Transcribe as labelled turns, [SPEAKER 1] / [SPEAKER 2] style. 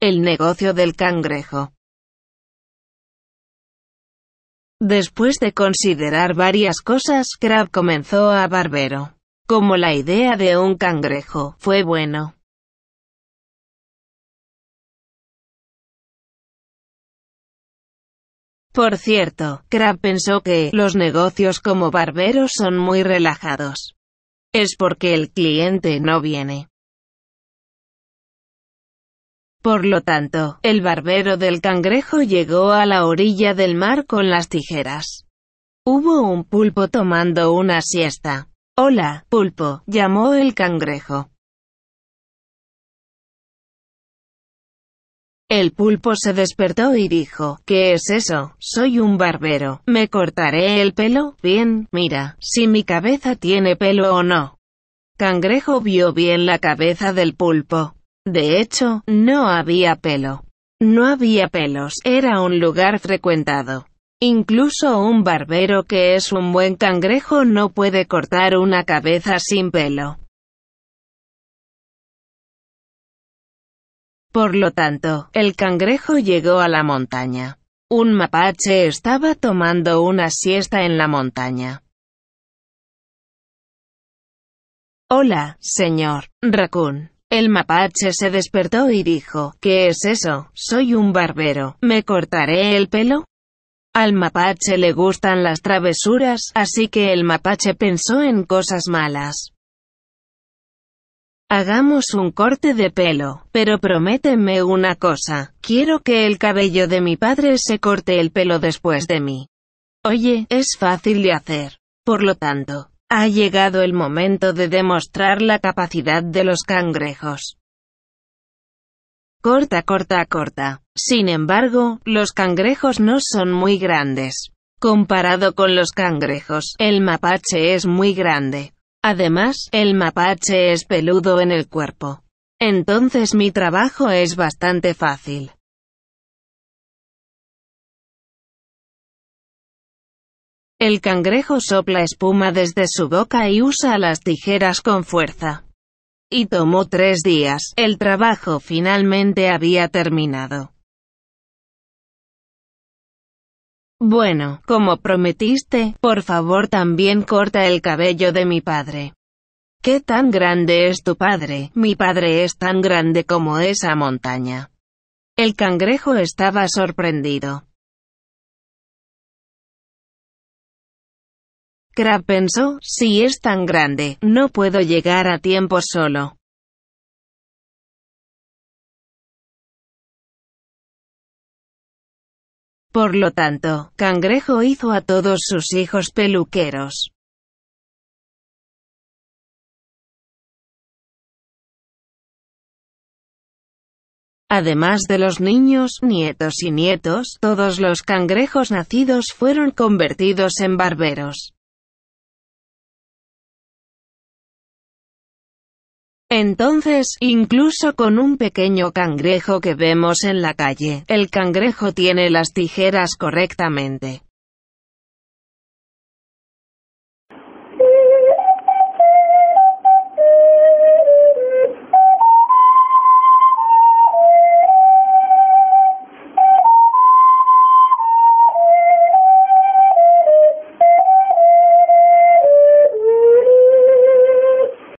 [SPEAKER 1] El negocio del cangrejo. Después de considerar varias cosas, Crab comenzó a Barbero. Como la idea de un cangrejo, fue bueno. Por cierto, Crab pensó que los negocios como barberos son muy
[SPEAKER 2] relajados. Es porque el cliente no viene. Por lo tanto, el barbero del cangrejo llegó a la orilla del mar con las tijeras. Hubo un pulpo tomando una
[SPEAKER 1] siesta. Hola, pulpo, llamó el cangrejo. El pulpo se despertó y dijo, ¿qué es
[SPEAKER 2] eso? Soy un barbero. ¿Me cortaré el pelo? Bien, mira, si mi cabeza tiene pelo o no. Cangrejo vio bien la cabeza del pulpo. De hecho, no había pelo. No había pelos, era un lugar frecuentado. Incluso un barbero que es un buen cangrejo no puede
[SPEAKER 1] cortar una cabeza sin pelo. Por lo tanto, el cangrejo llegó a la montaña. Un
[SPEAKER 2] mapache estaba tomando una siesta en la montaña. Hola, señor, Raccoon. El mapache se despertó y dijo, ¿Qué es eso? Soy un barbero. ¿Me cortaré el pelo? Al mapache le gustan las travesuras, así que el mapache pensó en cosas malas. Hagamos un corte de pelo, pero prométeme una cosa, quiero que el cabello de mi padre se corte el pelo después de mí. Oye, es fácil de hacer. Por lo tanto, ha llegado el momento de demostrar la capacidad de los cangrejos. Corta, corta, corta. Sin embargo, los cangrejos no son muy grandes. Comparado con los cangrejos, el mapache es muy grande. Además, el mapache es peludo en el cuerpo. Entonces
[SPEAKER 1] mi trabajo es bastante fácil. El cangrejo sopla espuma desde su
[SPEAKER 2] boca y usa las tijeras con fuerza. Y tomó tres días. El trabajo finalmente había terminado. Bueno, como prometiste, por favor también corta el cabello de mi padre. ¿Qué tan grande es tu padre? Mi padre es tan grande
[SPEAKER 1] como esa montaña. El cangrejo estaba sorprendido. Crab pensó, si es tan grande, no puedo llegar a tiempo solo. Por lo tanto, Cangrejo hizo a todos sus hijos peluqueros. Además de los niños, nietos y nietos, todos los cangrejos nacidos fueron convertidos en barberos. Entonces, incluso
[SPEAKER 2] con un pequeño cangrejo que vemos en la calle, el cangrejo tiene las tijeras correctamente.